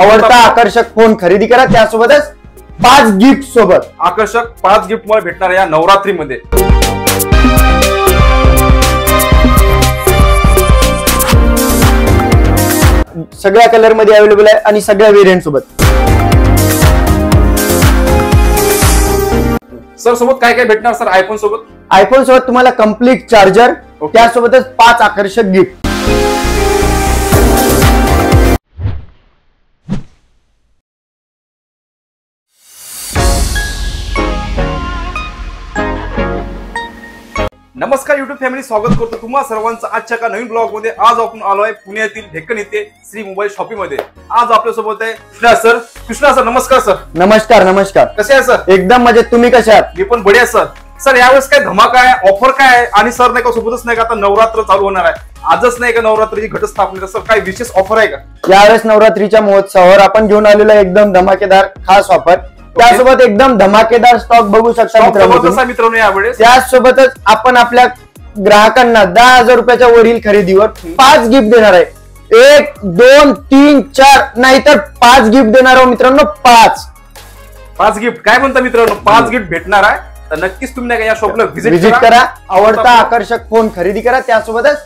आवडता आकर्षक फोन खरेदी करा त्यासोबतच पाच गिफ्ट सोबत आकर्षक पाच गिफ्ट मुळे भेटणार या नवरात्रीमध्ये सगळ्या कलर मध्ये अवेलेबल आहे आणि सगळ्या व्हेरियंट सोबत सर सोबत काय काय भेटणार सर आयफोन सोबत आयफोन सोबत तुम्हाला कम्प्लीट चार्जर त्यासोबतच पाच आकर्षक गिफ्ट नमस्कार युट्यूब फॅमिली स्वागत करतो तुम्हाला सर्वांचं आजच्या का नवीन ब्लॉग मध्ये आज आपण आलो आहे पुण्यातील ढेकन येथे श्री मोबाईल शॉपी मध्ये आज आपल्यासोबत आहे कृष्णा सर कृष्णा सर नमस्कार सर नमस्कार नमस्कार कसे आहे सर एकदम मजेत तुम्ही कशा आहात मी पण बढिया सर सर यावेळेस काय धमाका आहे ऑफर काय आहे आणि सर नाही का सोबतच नाही का आता नवरात्र चालू होणार आहे आजच नाही का नवरात्रीची स्थापना सर काय विशेष ऑफर आहे का यावेळेस नवरात्रीच्या महोत्सवावर आपण घेऊन आलेला एकदम धमाकेदार खास ऑफर त्यासोबत एकदम धमाकेदार स्टॉक बघू शकता मित्रांनो यावेळेस त्यासोबतच आपण आपल्या ग्राहकांना दहा हजार रुपयाच्या वरील खरेदीवर पाच गिफ्ट देणार आहे एक दोन तीन चार नाही तर पाच गिफ्ट देणार आहोत मित्रांनो पाच पाच गिफ्ट काय म्हणता मित्रांनो पाच गिफ्ट हो. भेटणार आहे तर नक्कीच तुम्ही या शॉपला व्हिजिट करा आवडता आकर्षक फोन खरेदी करा त्यासोबतच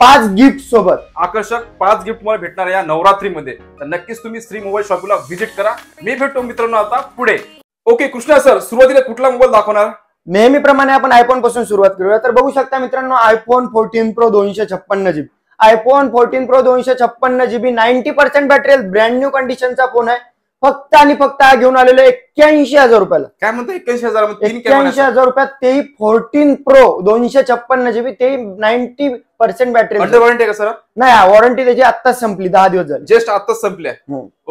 पाच गिफ्ट सोबत आकर्षक पाच गिफ्ट तुम्हाला भेटणार या नवरात्रीमध्ये तर नक्कीच तुम्ही श्री मोबाईल शॉपला व्हिजिट करा मी भेटतो मित्रांनो आता पुढे ओके कृष्णा सर सुरुवातीला कुठला मोबाईल दाखवणार नेहमीप्रमाणे आपण आयफोन पासून सुरुवात करूया तर बघू शकता मित्रांनो आयफोन फोर्टीन प्रो दोनशे छप्पन्न जीबी आयफोन फोर्टीन प्रो दोनशे छप्पन्न GB ninety percent battery brand new कंडिशनचा फोन आहे फक्त आणि फक्त हा घेऊन आलेलो एक्क्याऐंशी हजार रुपयाला काय म्हणतो एक्क्याऐंशी हजार एक्क्याऐंशी हजार रुपयात तेही फोर्टीन प्रो दोनशे छप्पन्न जीबी तेही नाईन्टी पर्सेंट बॅटरी वॉरंटी का सर नाही वॉरंटी त्याची आत्ताच संपली दहा दिवस झाले जस्ट आत्ताच संपले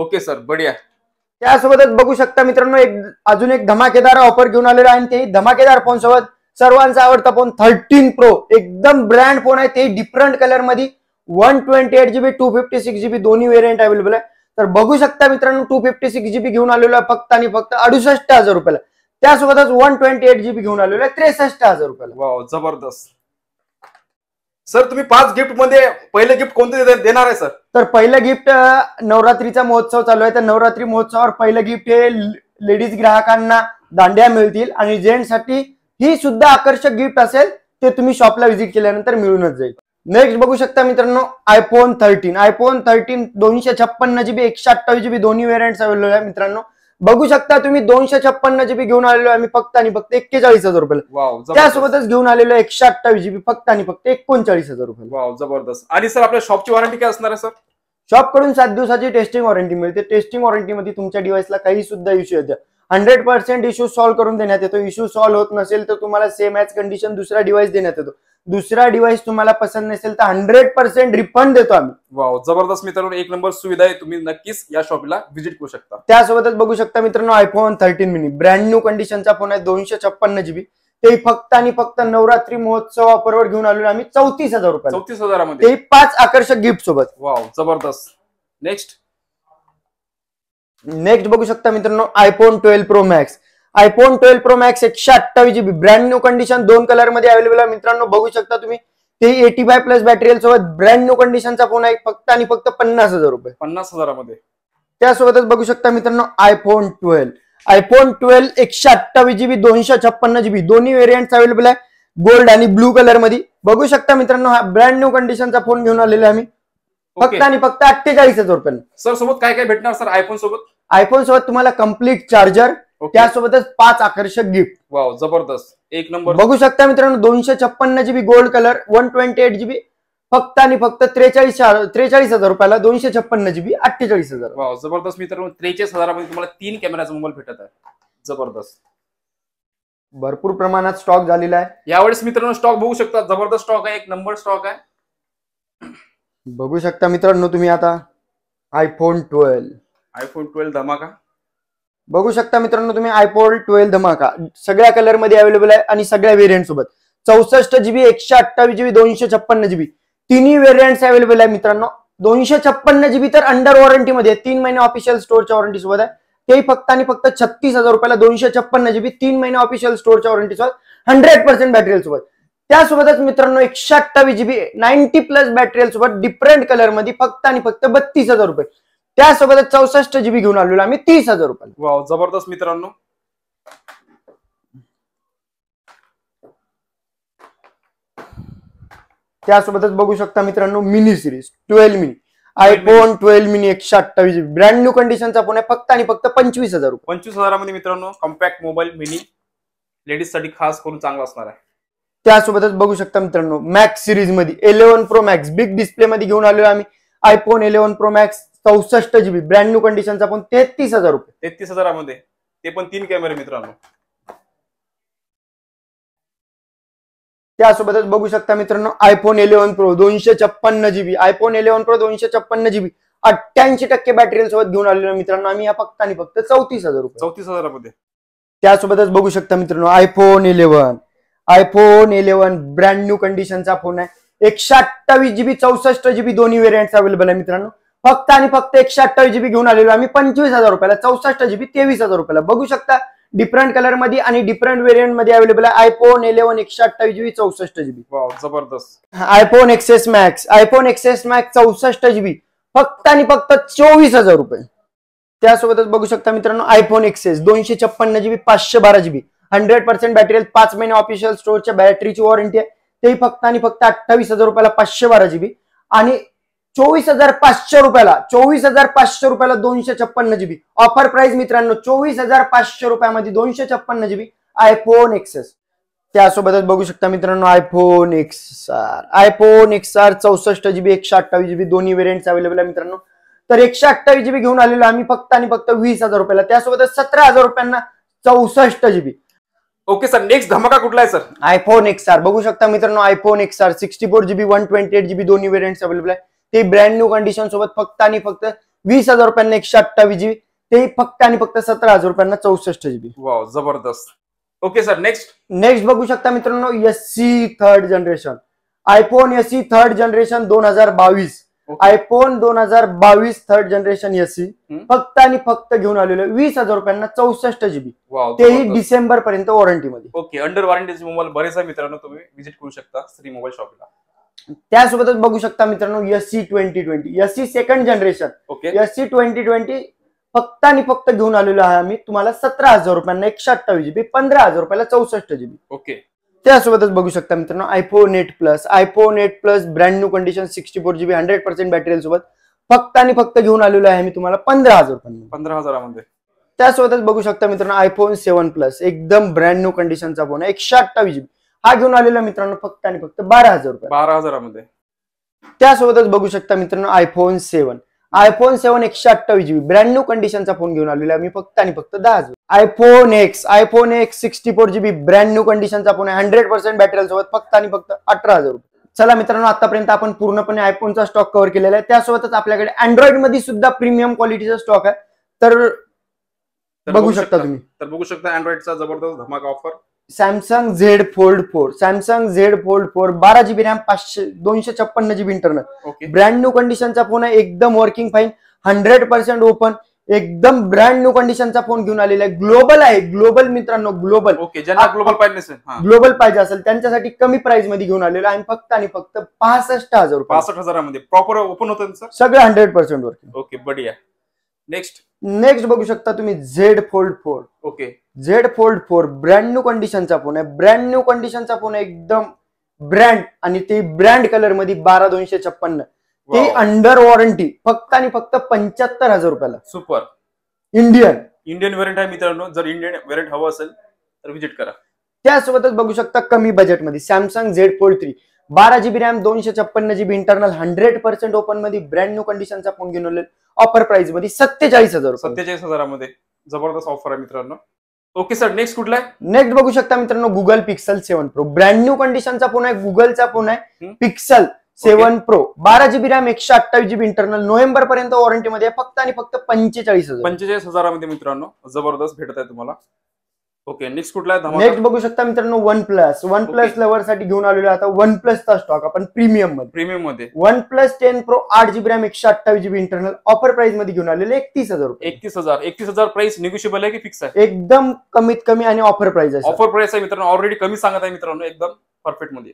ओके सर बढिया त्यासोबतच बघू शकता मित्रांनो एक अजून एक धमाकेदार ऑफर घेऊन आलेला आहे आणि तेही धमाकेदार फोन सोबत सर्वांचा आवडता फोन थर्टीन प्रो एकदम ब्रँड फोन आहे ते डिफरंट कलर मध्ये one twenty eight GB two fifty six GB दोन्ही वेरियंट अवेलेबल आहे तर बघू शकता मित्रांनो टू फिफ्टी सिक्स जीबी घेऊन आलेलो आहे फक्त आणि फक्त अडुसष्ट हजार रुपयाला त्यासोबतच वन ट्वेंटी एट जीबी घेऊन आलेलो आहे त्रेसष्ट हजार रुपयाला वा जबरदस्त सर तुम्ही पाच गिफ्ट मध्ये पहिलं गिफ्ट कोणतं देणार आहे सर तर पहिलं गिफ्ट नवरात्रीचा महोत्सव चालू आहे तर नवरात्री महोत्सवावर पहिलं गिफ्ट हे लेडीज ग्राहकांना दांड्या मिळतील आणि जेंट्ससाठी ही सुद्धा आकर्षक गिफ्ट असेल ते तुम्ही शॉपला व्हिजिट केल्यानंतर मिळूनच जाईल नेक्स्ट बघू शकता मित्रांनो आयफोन थर्टीन आयफोन थर्टीन दोनशे छप्पन्न जीबी एकशे अठ्ठावीस जीबी दोन्ही वेरियंट अवेलेबल आहे मित्रांनो बघू शकता तुम्ही दोनशे छप्पन्न जीबी घेऊन आलेलो आम्ही फक्त आणि फक्त एक्केचाळीस हजार रुपये त्यासोबतच घेऊन आलेलो एकशे अठ्ठावीस जीबी फक्त आणि फक्त एकोणचाळीस हजार रुपये जबरदस्त आणि सर आपल्या शॉपची वॉरंटी काय असणार आहे सर शॉपकडून सात दिवसाची टेस्टिंग वॉरंटी मिळते टेस्टिंग वॉरंटी मध्ये तुमच्या डिव्हाइसला काही सुद्धा इश्यू येत्या हंड्रेड पर्सेंट इश्यू सॉल्व्ह करून देण्यात येतो इश्यू सॉल्व्ह होत नसेल तर तुम्हाला सेम ॲज कंडिशन दुसरा डिव्हाइस देण्यात येतो दुसरा डिव्हाइस तुम्हाला पसंत नसेल तर हंड्रेड पर्सेंट रिफंड देतो आम्ही वाव जबरदस्त मित्रांनो एक नंबर सुविधा आहे तुम्ही नक्कीच या शॉपला व्हिजिट करू शकता त्यासोबतच बघू शकता मित्रांनो iPhone thirteen mini brand new कंडिशनचा फोन आहे दोनशे छप्पन्न जीबी ते फक्त आणि फक्त नवरात्री महोत्सव ऑफरवर घेऊन आलो आम्ही चौतीस हजार रुपये चौतीस हजारामध्ये ते पाच आकर्षक गिफ्ट सोबत वाव जबरदस्त नेक्स्ट नेक्स्ट बघू शकता मित्रांनो iPhone twelve pro max iPhone twelve pro max एकशे अठ्ठावीस जीबी ब्रँड न्यू कंडिशन दोन कलर मध्ये अवेलेबल आहे मित्रांनो बघू शकता तुम्ही ते एटी फाय प्लस बॅटरी सोबत ब्रँड न्यू कंडिशनचा फोन आहे फक्त आणि फक्त पन्नास हजार रुपये पन्नास हजारामध्ये त्यासोबतच बघू शकता मित्रांनो आयफोन ट्वेल्व आयफोन ट्वेल्व एकशे अठ्ठावीस जीबी दोनशे छप्पन्न जीबी दोन्ही व्हेरियंट अवेलेबल आहे गोल्ड आणि ब्लू कलर मध्ये बघू शकता मित्रांनो हा ब्रँड न्यू कंडिशनचा फोन घेऊन आलेला आहे आम्ही फक्त आणि फक्त अठ्ठेचाळीस हजार रुपये सर सोबत काय काय भेटणार सर आयफोन सोबत आयफोन सोबत तुम्हाला कम्प्लीट चार्जर त्यासोबतच पाच आकर्षक गिफ्ट वाव जबरदस्त एक नंबर बघू शकता मित्रांनो दोनशे छप्पन्न GB gold colour one twenty eight GB फक्त आणि फक्त त्रेचाळीस त्रेचाळीस हजार रुपयाला दोनशे छप्पन्न जीबी अठ्ठेचाळीस हजार वाव जबरदस्त मित्रांनो त्रेचाळीस हजारामध्ये तुम्हाला तीन कॅमेराचा मोबाईल भेटत आहे जबरदस्त भरपूर प्रमाणात स्टॉक झालेला आहे यावेळेस मित्रांनो स्टॉक बघू शकता जबरदस्त स्टॉक आहे एक नंबर स्टॉक आहे बघू शकता मित्रांनो तुम्ही आता आयफोन ट्वेल्व आयफोन ट्वेल्व धमाका बघू शकता मित्रांनो तुम्ही आयफोन ट्वेल्व धमाका सगळ्या कलर मध्ये अवेलेबल आहे आणि सगळ्या व्हेरियंट सोबत चौसष्ट जीबी एकशे अठ्ठावीस जीबी दोनशे छप्पन्न जीबी तिन्ही व्हेरियंट अवेलेबल आहे मित्रांनो दोनशे छप्पन्न जीबी तर अंडर वॉरंटीमध्ये तीन महिने ऑफिशियल स्टोरच्या वॉरंटी सोबत आहे ते फक्त आणि फक्त छत्तीस हजार रुपयाला दोनशे छप्पन्न जीबी तीन महिने ऑफिशियल स्टोरच्या वॉरंटी सोबत हंड्रेड पर्सेंट बॅटरी सोबत त्यासोबतच मित्रांनो एकशे अठ्ठावीस जीबी नाईन्टी प्लस बॅटरी सोबत डिफरंट मध्ये फक्त आणि फक्त बत्तीस हजार रुपये त्यासोबतच चौसष्ट जीबी घेऊन आलेलो आम्ही तीस हजार रुपये वा जबरदस्त मित्रांनो त्यासोबतच बघू शकता मित्रांनो mini series twelve mini iPhone twelve mini एकशे अठ्ठावीस जीबी ब्रँड न्यू कंडिशनचा फोन आहे फक्त आणि फक्त पंचवीस हजार रुपये पंचवीस हजारामध्ये मित्रांनो कॉम्पॅक्ट मोबाईल मिनी लेडीज साठी खास करून चांगला असणार आहे त्यासोबतच बघू शकता मित्रांनो मॅक्स सिरीज मध्ये eleven pro max big display मध्ये घेऊन आलो आम्ही आयफोन इलेव्हन प्रो मॅक्स चौसष्ट जीबी ब्रँड न्यू कंडिशनचा पण तेहतीस हजार रुपये तेहतीस हजारामध्ये ते पण तीन कॅमेरे मित्रांनो त्यासोबतच बघू शकता मित्रांनो आयफोन इलेव्हन प्रो दोनशे छप्पन्न जीबी आयफोन इलेव्हन प्रो दोनशे छप्पन्न जीबी अठ्ठ्याऐंशी टक्के बॅटरी सोबत घेऊन आलेलो मित्रांनो आम्ही या फक्त आणि फक्त चौतीस हजार रुपये चौतीस हजारामध्ये त्यासोबतच बघू शकता मित्रांनो iPhone eleven iPhone eleven brand new कंडिशनचा फोन आहे एकशे अठ्ठावीस जीबी चौसष्ट जीबी दोन्ही व्हेरियंट अवेलेबल आहे मित्रांनो फक्त आणि फक्त एकशे अठ्ठावीस जीबी घेऊन आलेलो आम्ही पंचवीस हजार रुपयाला चौसष्ट जीबी तेवीस हजार रुपयाला बघू शकता डिफरंट कलर मध्ये आणि डिफरंट व्हेरियंट मध्ये अवेलेबल आहे आयफोन इलेव्हन एकशे अठ्ठावीस जीबी चौसष्ट जीबी जबरदस्त iPhone XS max iPhone XS max चौसष्ट जीबी फक्त आणि फक्त चोवीस हजार रुपये त्यासोबतच बघू शकता मित्रांनो आयफोन एक्सेस दोनशे छप्पन्न जीबी पाचशे बारा जीबी हंड्रेड पर्सेंट बॅटरी आहेत पाच महिने ऑफिशियल स्टोरच्या बॅटरीची वॉरंटी आहे ते फक्त आणि फक्त अठ्ठावीस हजार रुपयाला पाचशे बारा जीबी आणि चोवीस हजार पाचशे रुपयाला चोवीस हजार पाचशे रुपयाला दोनशे छप्पन्न जीबी ऑफर प्राइस मित्रांनो चोवीस हजार पाचशे रुपयामध्ये दोनशे छप्पन्न जीबी आयफोन एक्सेस त्यासोबतच बघू शकता मित्रांनो iPhone X R iPhone X R चौसष्ट जीबी एकशे अठ्ठावीस जीबी दोन्ही वेरियंट अवेलेबल आहे मित्रांनो तर एकशे अठ्ठावीस जीबी घेऊन आलेलो आम्ही फक्त आणि फक्त वीस हजार रुपयाला त्यासोबतच सतरा हजार रुपयांना चौसष्ट जीबी ओके सर नेक्स्ट धमाका कुठला आहे सर आयफोन एक्स आर बघू शकता मित्रांनो iPhone X R sixty four GB one twenty eight GB दोन्ही व्हेरियंट अवेलेबल आहे ते ब्रँड न्यू कंडिशन सोबत फक्त आणि फक्त वीस हजार रुपयांना एकशे अठ्ठावीस जीबी ते फक्त आणि फक्त सतरा हजार रुपयांना चौसष्ट जीबी वाव जबरदस्त ओके सर नेक्स्ट नेक्स्ट बघू शकता मित्रांनो S C third generation iPhone S C third generation दोन हजार बावीस आयफोन दोन हजार बावीस थर्ड जनरेशन एसी फक्त आणि फक्त घेऊन आलेलो वीस हजार रुपयांना चौसष्ट जीबी तेही डिसेंबर पर्यंत वॉरंटीमध्ये ओके अंडर वॉरंटीचे मोबाईल बरेच आहे मित्रांनो तुम्ही व्हिजिट करू शकता श्री मोबाईल शॉपला त्यासोबतच बघू शकता मित्रांनो SC twenty twenty SC second generation okay SC twenty twenty फक्त आणि फक्त घेऊन आलेलो आहे आम्ही तुम्हाला सतरा हजार रुपयांना एकशे अठ्ठावीस जीबी पंधरा हजार रुपयाला चौसष्ट जीबी ओके त्यासोबतच बघू शकता मित्रांनो iPhone eight plus iPhone eight plus brand new condition sixty four GB hundred percent battery सोबत फक्त आणि फक्त घेऊन आलेलो आहे मी तुम्हाला पंधरा हजार पंधरा हजारामध्ये त्यासोबतच बघू शकता मित्रांनो आयफोन सेव्हन प्लस एकदम ब्रँड न्यू कंडिशनचा फोन आहे एकशे अठ्ठावीस जीबी हा घेऊन आलेला मित्रांनो फक्त आणि फक्त बारा हजार रुपये बारा हजारामध्ये त्यासोबतच बघू शकता मित्रांनो आयफोन सेव्हन आयफोन सेवन एकशे अठ्ठावीस जीबी ब्रँड न्यू कंडिशनचा फोन घेऊन आलेला मी फक्त आणि फक्त दहा iPhone X iPhone X sixty four GB brand new कंडिशनचा फोन आहे हंड्रेड पर्सेंट सोबत फक्त आणि फक्त अठरा हजार चला मित्रांनो आतापर्यंत आपण पूर्णपणे आयफोनचा स्टॉक कव्हर केलेला आहे त्यासोबतच आपल्याकडे अँड्रॉइड मध्ये सुद्धा प्रीमियम क्वालिटीचा स्टॉक आहे तर बघू शकता तुम्ही तर बघू शकता अँड्रॉइडचा जबरदस्त धमाका offer Samsung Z fold four Samsung Z fold four बारा जीबी रॅम पाचशे दोनशे छप्पन्न जीबी इंटरनल ब्रँड न्यू कंडिशनचा फोन आहे एकदम working fine hundred percent open एकदम ब्रँड न्यू कंडिशनचा फोन घेऊन आलेला आहे ग्लोबल आहे ग्लोबल मित्रांनो ग्लोबल ओके ज्यांना ग्लोबल पाहिजे असेल ग्लोबल पाहिजे असेल त्यांच्यासाठी कमी प्राइस मध्ये घेऊन आलेला आणि फक्त आणि फक्त पासष्ट हजार पासष्ट हजारामध्ये प्रॉपर ओपन होतं सगळं हंड्रेड पर्सेंट वर्किंग ओके बढिया नेक्स्ट नेक्स्ट बघू शकता तुम्ही Z fold four okay Z fold four brand new कंडिशनचा फोन आहे ब्रँड न्यू कंडिशनचा फोन आहे एकदम ब्रँड आणि ते ब्रँड कलर मध्ये बारा दोनशे छप्पन्न ते अंडर वॉरंटी फक्त आणि फक्त पंच्याहत्तर हजार रुपयाला सुपर इंडियन इंडियन वेरियंट आहे मित्रांनो जर इंडियन व्हेरियंट हवं असेल तर व्हिजिट करा त्यासोबतच बघू शकता कमी बजेटमध्ये सॅमसंग झेड फोल्ड थ्री बारा जीबी रॅम दोनशे छप्पन्न GB internal hundred percent open मध्ये ब्रँड न्यू कंडिशनचा फोन घेऊन ऑफर प्राइस मध्ये सत्तेचाळीस हजार सत्तेचाळीस हजारामध्ये जबरदस्त ऑफर आहे मित्रांनो ओके सर नेक्स्ट कुठला आहे नेक्स्ट बघू शकता मित्रांनो Google pixel seven pro brand new कंडिशनचा फोन आहे गुगलचा फोन आहे पिक्सल सेव्हन प्रो बारा जीबी रॅम एकशे अठ्ठावीस जीबी इंटरनल नोव्हेंबर पर्यंत वॉरंटीमध्ये फक्त आणि फक्त पंचेचाळीस हजार पंचेचाळीस हजारामध्ये मित्रांनो जबरदस्त भेटत आहे तुम्हाला ओके नेक्स्ट कुठला नेक्स्ट बघू शकता मित्रांनो one plus one plus lover साठी घेऊन आलेलो आता वन चा स्टॉक आपण प्रीमियम मध्ये प्रीमियम मध्ये वन प्लस टेन प्रो आठ जीबी रॅम एकशे अठ्ठावीस जीबी इंटरनल ऑफर प्राइस मध्ये घेऊन आलेले एकतीस हजार एकतीस हजार एकतीस हजार प्राइस निगोशिएबल आहे की फिक्स आहे एकदम कमीत कमी आणि ऑफर प्राइस आहे ऑफर प्राइस आहे मित्रांनो ऑलरेडी कमी सांगत आहे मित्रांनो एकदम परफेक्ट मध्ये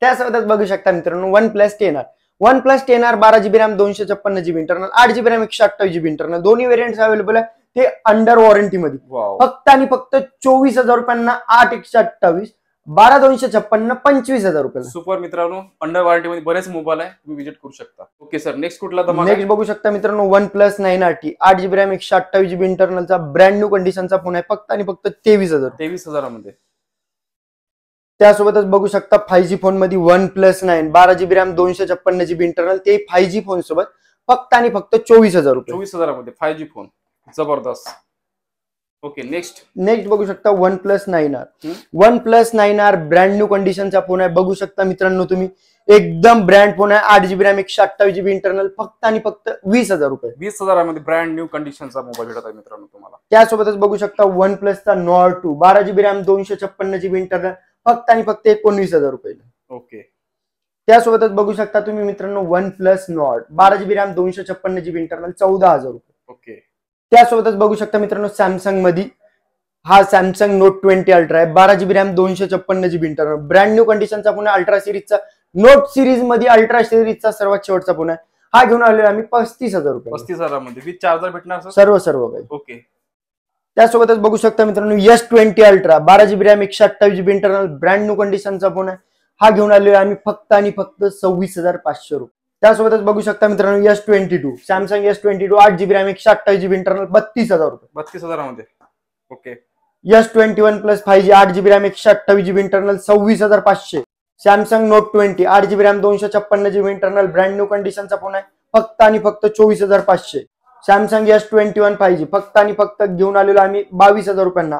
त्यासोबतच बघू शकता मित्रांनो one plus ten R one plus ten R बारा जीबी रॅम दोनशे छप्पन्न जीबी इंटरनल आठ जीबी रॅम एकशे अठ्ठावीस जीबी इंटरनल दोन्ही व्हेरियंट अवेलेबल आहे ते अंडर वॉरंटी मध्ये फक्त आणि फक्त चोवीस हजार रुपयांना आठ एकशे अठ्ठावीस बारा दोनशे छप्पन्न पंचवीस हजार रुपये सुपर मित्रांनो अंडर वॉरंटी मध्ये बरेच मोबाईल आहे तुम्ही विजिट करू शकता ओके सर नेक्स्ट कुठला नेक्स्ट बघू शकता मित्रांनो one plus nine R T आठ जीबी रॅम एकशे अठ्ठावीस जीबी इंटरनलचा ब्रँड न्यू कंडिशनचा फोन आहे फक्त आणि फक्त तेवीस हजार तेवीस हजारामध्ये त्यासोबतच बघू शकता फाय जी फोन मध्ये वन प्लस नाईन बारा जीबी रॅम दोनशे छप्पन्न जीबी इंटरनल ते फाय जी फोन सोबत फक्त आणि फक्त चोवीस हजार रुपये चोवीस हजारामध्ये फाय जी फोन जबरदस्त ओके नेक्स्ट नेक्स्ट बघू शकता one plus nine R one plus nine R brand new कंडिशनचा फोन आहे बघू शकता मित्रांनो तुम्ही एकदम ब्रँड फोन आहे आठ जीबी रॅम एकशे अठ्ठावीस जीबी इंटरनल फक्त आणि फक्त वीस हजार रुपये वीस हजारामध्ये ब्रँड न्यू कंडिशनचा मोबाईल भेटत आहे मित्रांनो तुम्हाला त्यासोबतच बघू शकता वन प्लस चा नॉर टू बारा जीबी रॅम दोनशे छप्पन्न जीबी इंटरनल फक्त आणि फक्त एकोणवीस हजार रुपये ओके त्यासोबतच बघू शकता तुम्ही मित्रांनो वन प्लस नॉट बारा जीबी रॅम दोनशे छप्पन्न जीबी इंटरनल चौदा हजार रुपये ओके त्यासोबतच बघू शकता मित्रांनो सॅमसंग मध्ये हा सॅमसंग नोट ट्वेंटी अल्ट्रा आहे बारा जीबी रॅम दोनशे छप्पन्न जीबी इंटरनल ब्रँड न्यू कंडिशनचा पुन्हा अल्ट्रा सिरीजचा नोट सिरीज मध्ये अल्ट्रा सिरीजचा सर्वात शेवटचा आहे हा घेऊन आलेला आम्ही पस्तीस हजार रुपये पस्तीस हजार विथ चार्जर भेटणार सर्व सर्व काही ओके त्यासोबतच बघू शकता मित्रांनो एस ट्वेंटी अल्ट्रा बारा जीबी रॅम एकशे अठ्ठावीस जीबी इंटरनल ब्रँड न्यू कंडिशनचा फोन आहे हा घेऊन आलेला आम्ही फक्त आणि फक्त सव्वीस हजार पाचशे रुपये त्यासोबतच बघू शकता मित्रांनो S twenty two Samsung S twenty two आठ जीबी रॅम एकशे अठ्ठावीस जीबी इंटरनल बत्तीस हजार रुपये बत्तीस हजारामध्ये okay S twenty one plus five G आठ जीबी रॅम एकशे अठ्ठावीस जीबी इंटरनल सव्वीस हजार पाचशे सॅमसंग नोट ट्वेंटी आठ जीबी रॅम दोनशे छप्पन्न जीबी इंटरनल ब्रँड न्यू कंडिशनचा फोन आहे फक्त आणि फक्त चोवीस हजार पाचशे Samsung S twenty one five G फक्त आणि फक्त घेऊन आलेलो आम्ही बावीस हजार रुपयांना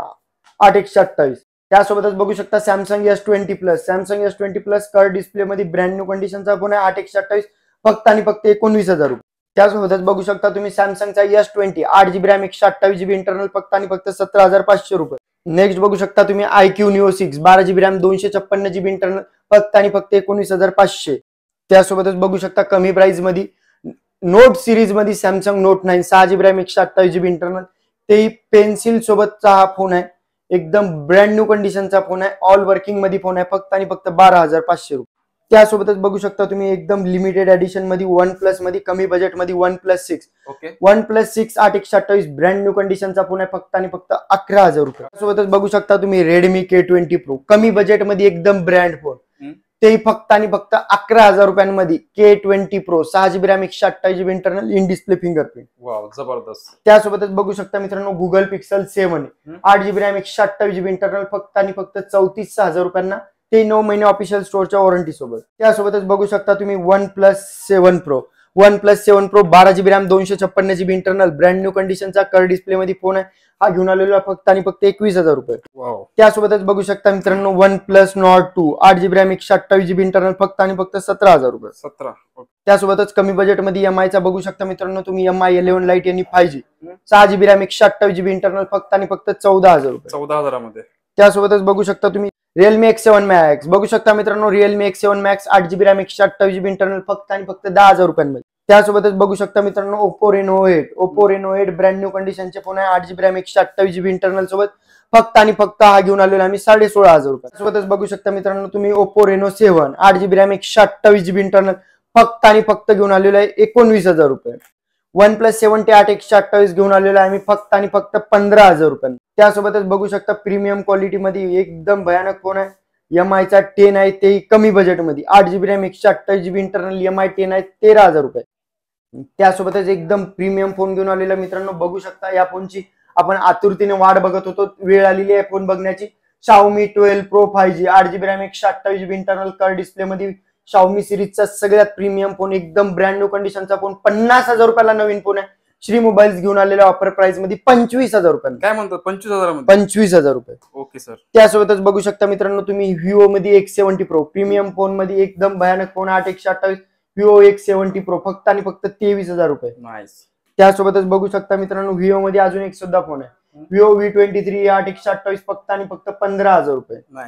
आठ एकशे अठ्ठावीस त्यासोबतच बघू शकता Samsung S twenty plus Samsung S twenty plus कर डिस्प्लेमध्ये ब्रँड न्यू कंडिशनचा फोन आहे आठ एकशे अठ्ठावीस फक्त आणि फक्त एकोणवीस हजार रुपये त्यासोबतच बघू शकता तुम्ही सॅमसंगचा एस ट्वेंटी आठ जीबी रॅम एकशे अठ्ठावीस जीबी इंटरनल फक्त आणि फक्त सतरा हजार पाचशे रुपये नेक्स्ट बघू शकता तुम्ही आय क्यू न्यू सिक्स बारा जीबी रॅम दोनशे छप्पन्न जीबी इंटरनल फक्त आणि फक्त एकोणीस हजार पाचशे त्यासोबतच बघू शकता कमी प्राइस मध्ये नोट सिरीज मध्ये सॅमसंग नोट नाईन सहा जीबी रॅम एकशे अठ्ठावीस जीबी इंटरनल तेही पेन्सिल सोबतचा हा फोन आहे एकदम ब्रँड न्यू कंडिशनचा फोन आहे ऑल वर्किंग मध्ये फोन आहे फक्त आणि फक्त बारा हजार पाचशे रुपये त्यासोबतच बघू शकता तुम्ही एकदम लिमिटेड एडिशन मध्ये वन प्लस मध्ये कमी बजेट मध्ये one plus six okay one plus six आठ एकशे अठ्ठावीस ब्रँड न्यू कंडिशनचा फोन आहे फक्त आणि फक्त अकरा हजार रुपये त्यासोबतच बघू शकता तुम्ही रेडमी के ट्वेंटी प्रो कमी बजेट मध्ये एकदम ब्रँड फोन तेही फक्त आणि फक्त अकरा हजार रुपयांमध्ये के ट्वेंटी प्रो सहा जीबी रॅम एकशे अठ्ठावीस GB internal in display fingerprint wow जबरदस्त त्यासोबतच बघू शकता मित्रांनो गुगल पिक्सल सेव्हन आठ जीबी रॅम एकशे अठ्ठावीस जीबी इंटरनल फक्त आणि फक्त चौतीस हजार रुपयांना ते नऊ महिने ऑफिशियल स्टोअरच्या वॉरंटी सोबत त्यासोबतच बघू शकता तुम्ही one plus seven pro one plus seven pro बारा जीबी रॅम दोनशे छप्पन्न जीबी इंटरनल ब्रँड न्यू कंडिशनचा कर डिस्प्ले मध्ये फोन आहे हा घेऊन आलेला फक्त आणि फक्त एकवीस हजार रुपये त्यासोबतच बघू शकता मित्रांनो वन प्लस नॉट टू आठ जीबी रॅम एकशे अठ्ठावीस जीबी इंटरनल फक्त आणि फक्त सतरा हजार रुपये सतरा त्यासोबतच कमी बजेटमध्ये एम आयचा बघू शकता मित्रांनो तुम्ही एमआय आय इलेव्हन लाईट यांनी फाय जी सहा जीबी रॅम एकशे अठ्ठावीस जीबी इंटरनल फक्त आणि फक्त चौदा हजार रुपये चौदा हजारामध्ये त्यासोबतच बघू शकता तुम्ही रिअलमी एक्स सेवन मॅक्स बघू शकता मित्रांनो रिअलमी एक्स सेवन मॅक्स आठ जीबी रॅम एकशे अठ्ठावीस जीबी इंटरनल फक्त आणि फक्त दहा हजार रुपयांमध्ये त्यासोबतच बघू शकता मित्रांनो Oppo Reno eight Oppo Reno eight brand new कंडिशनचे फोन आहे आठ जीबी रॅम एकशे अठ्ठावीस जीबी इंटरनल सोबत फक्त आणि फक्त हा घेऊन आलेला आम्ही साडे सोळा हजार रुपये सोबतच बघू शकता मित्रांनो तुम्ही ओप्पो रेनो सेव्हन आठ जीबी रॅम एकशे अठ्ठावीस जीबी इंटरनल फक्त आणि फक्त घेऊन आलेलो आहे एकोणवीस हजार रुपये वन प्लस सेव्हन ते आठ एकशे अठ्ठावीस घेऊन आलेलो आहे आम्ही फक्त आणि फक्त पंधरा हजार रुपये त्यासोबतच बघू शकता प्रीमियम क्वालिटी मध्ये एकदम भयानक फोन आहे एम आयचा टेन आहे तेही कमी बजेटमध्ये आठ जीबी रॅम एकशे अठ्ठावीस GB internal M I ten आहे तेरा हजार रुपये त्यासोबतच एकदम प्रीमियम फोन घेऊन आलेला मित्रांनो बघू शकता या फोनची आपण आतुरतेने वाढ बघत होतो वेळ आलेली आहे फोन बघण्याची Xiaomi twelve pro five G आठ जीबी रॅम एकशे अठ्ठावीस जीबी इंटरनल कर मध्ये शाओमी सिरीजचा सगळ्यात प्रीमियम फोन एकदम ब्रँड न्यू कंडिशनचा फोन पन्नास हजार रुपयाला नवीन फोन आहे श्री मोबाईल्स घेऊन आलेल्या ऑफर प्राइस मध्ये पंचवीस हजार रुपये काय म्हणतात पंचवीस हजार पंचवीस हजार रुपये ओके सर त्यासोबतच बघू शकता मित्रांनो तुम्ही व्हिओ मध्ये एक सेव्हन्टी प्रो प्रीमियम फोन मध्ये एकदम भयानक फोन आठ एकशे अठ्ठावीस व्हिओ एक सेव्हन्टी प्रो फक्त आणि फक्त तेवीस हजार रुपये त्यासोबतच बघू शकता मित्रांनो व्हिओ मध्ये अजून एक सुद्धा फोन आहे विवो व्ही ट्वेंटी थ्री आठ एकशे अठ्ठावीस फक्त आणि फक्त पंधरा हजार रुपये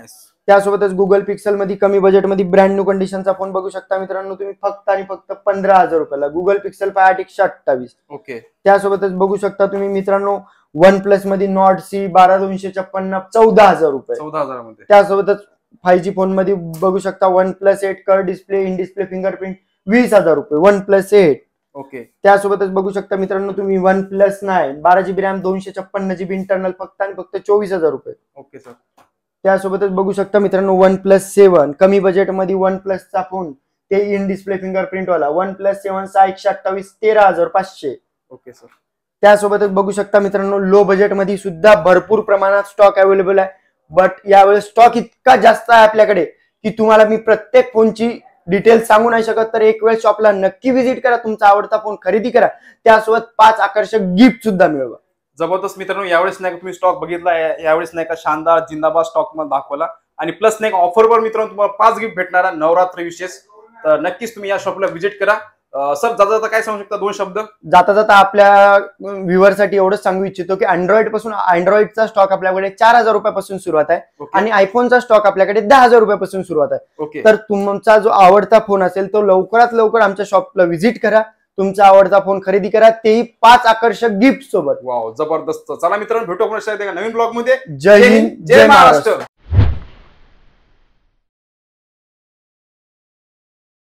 त्यासोबतच गुगल पिक्सल मध्ये कमी बजेटमध्ये ब्रँड न्यू कंडिशनचा फोन बघू शकता मित्रांनो तुम्ही फक्त आणि फक्त पंधरा हजार रुपयाला गुगल पिक्सल फाय आठ एकशे अठ्ठावीस ओके त्यासोबतच बघू शकता तुम्ही मित्रांनो वन प्लस मध्ये नॉट सी बारा दोनशे छप्पन्न चौदा हजार रुपये चौदा मध्ये त्यासोबतच फाय जी फोन मध्ये बघू शकता वन प्लस एट कर डिस्प्ले इन डिस्प्ले फिंगरप्रिंट वीस हजार रुपये वन प्लस एट ओके त्यासोबतच बघू शकता मित्रांनो तुम्ही वन प्लस नाईन बारा जीबी रॅम दोनशे छप्पन्न जीबी इंटरनल फक्त आणि फक्त चोवीस हजार रुपये ओके सर त्यासोबतच बघू शकता मित्रांनो वन प्लस सेव्हन कमी मध्ये वन चा फोन ते इन डिस्प्ले फिंगरप्रिंट वाला वन प्लस सेव्हन सहा एकशे अठ्ठावीस तेरा हजार पाचशे ओके सर त्यासोबतच बघू शकता मित्रांनो लो बजेट मध्ये सुद्धा भरपूर प्रमाणात स्टॉक अवेलेबल आहे बट यावेळेस स्टॉक इतका जास्त आहे आपल्याकडे की तुम्हाला मी प्रत्येक फोनची डिटेल्स सांगू नाही शकत तर एक वेळ शॉपला नक्की व्हिजिट करा तुमचा आवडता फोन खरेदी करा त्यासोबत पाच आकर्षक गिफ्ट सुद्धा मिळवा जबरदस्त मित्रांनो यावेळेस नाही का तुम्ही स्टॉक बघितला यावेळेस नाही का शानदार जिंदाबाद स्टॉक तुम्हाला दाखवला आणि प्लस नाही का ऑफरवर मित्रांनो तुम्हाला पाच गिफ्ट भेटणार नवरात्र विशेष तर नक्कीच तुम्ही या शॉपला व्हिजिट करा सर जाता जाता काय सांगू शकता दोन शब्द जाता जाता आपल्या व्ह्युअरसाठी एवढंच सांगू इच्छितो की अँड्रॉइड पासून अँड्रॉइडचा स्टॉक आपल्याकडे चार हजार रुपयापासून सुरुवात आहे आणि आयफोनचा स्टॉक आपल्याकडे दहा हजार रुपयापासून सुरुवात आहे तर तुमचा जो आवडता फोन असेल तो लवकरात लवकर आमच्या शॉपला व्हिजिट करा तुमचा आवडता फोन खरेदी करा तेही पाच आकर्षक गिफ्ट सोबत वाव जबरदस्त चला मित्रांनो भेटू नवीन ब्लॉग मध्ये जय हिंद जय महाराष्ट्र